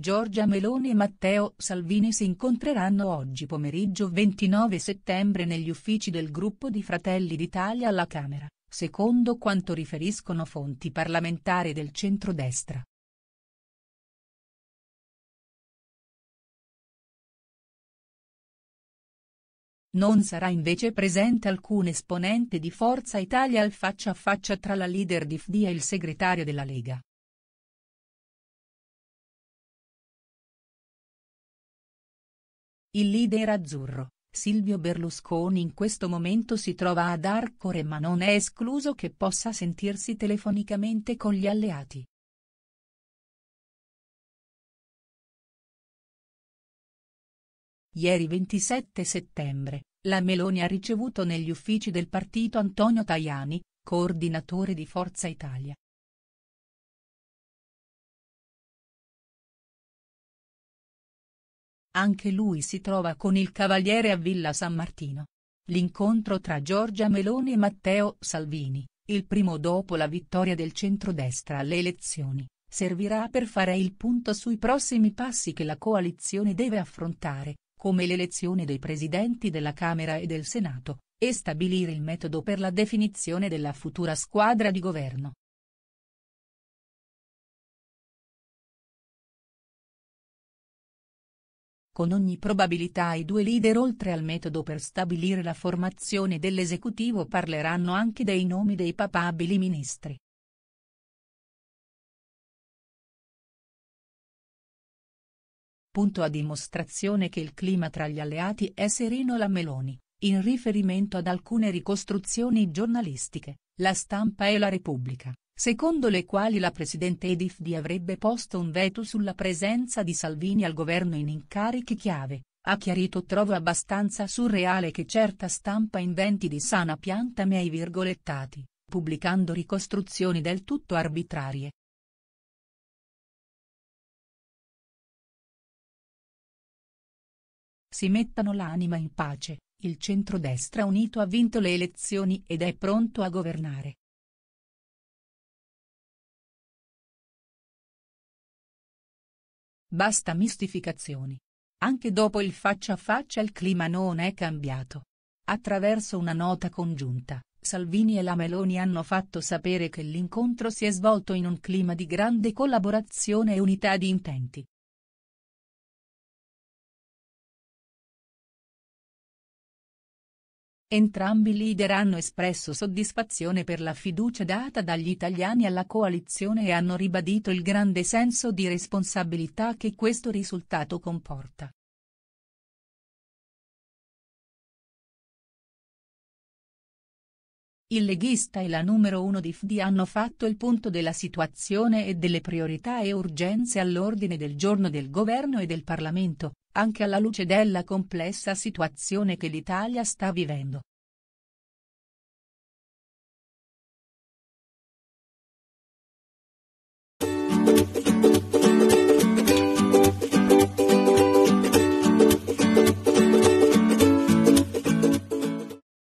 Giorgia Meloni e Matteo Salvini si incontreranno oggi pomeriggio 29 settembre negli uffici del gruppo di Fratelli d'Italia alla Camera, secondo quanto riferiscono fonti parlamentari del centrodestra. Non sarà invece presente alcun esponente di Forza Italia al faccia a faccia tra la leader di FD e il segretario della Lega. Il leader azzurro, Silvio Berlusconi in questo momento si trova ad Arcore ma non è escluso che possa sentirsi telefonicamente con gli alleati. Ieri 27 settembre, la Meloni ha ricevuto negli uffici del partito Antonio Tajani, coordinatore di Forza Italia, Anche lui si trova con il Cavaliere a Villa San Martino. L'incontro tra Giorgia Meloni e Matteo Salvini, il primo dopo la vittoria del centrodestra alle elezioni, servirà per fare il punto sui prossimi passi che la coalizione deve affrontare, come l'elezione dei presidenti della Camera e del Senato, e stabilire il metodo per la definizione della futura squadra di governo. Con ogni probabilità i due leader oltre al metodo per stabilire la formazione dell'esecutivo parleranno anche dei nomi dei papabili ministri. Punto a dimostrazione che il clima tra gli alleati è sereno la Meloni, in riferimento ad alcune ricostruzioni giornalistiche, la stampa e la Repubblica, secondo le quali la presidente Edith Di avrebbe posto un veto sulla presenza di Salvini al governo in incarichi chiave, ha chiarito trovo abbastanza surreale che certa stampa inventi di sana pianta miei virgolettati, pubblicando ricostruzioni del tutto arbitrarie. Si mettano l'anima in pace, il centrodestra unito ha vinto le elezioni ed è pronto a governare. Basta mistificazioni. Anche dopo il faccia a faccia il clima non è cambiato. Attraverso una nota congiunta, Salvini e la Meloni hanno fatto sapere che l'incontro si è svolto in un clima di grande collaborazione e unità di intenti. Entrambi i leader hanno espresso soddisfazione per la fiducia data dagli italiani alla coalizione e hanno ribadito il grande senso di responsabilità che questo risultato comporta. Il leghista e la numero uno di FD hanno fatto il punto della situazione e delle priorità e urgenze all'ordine del giorno del governo e del Parlamento, anche alla luce della complessa situazione che l'Italia sta vivendo.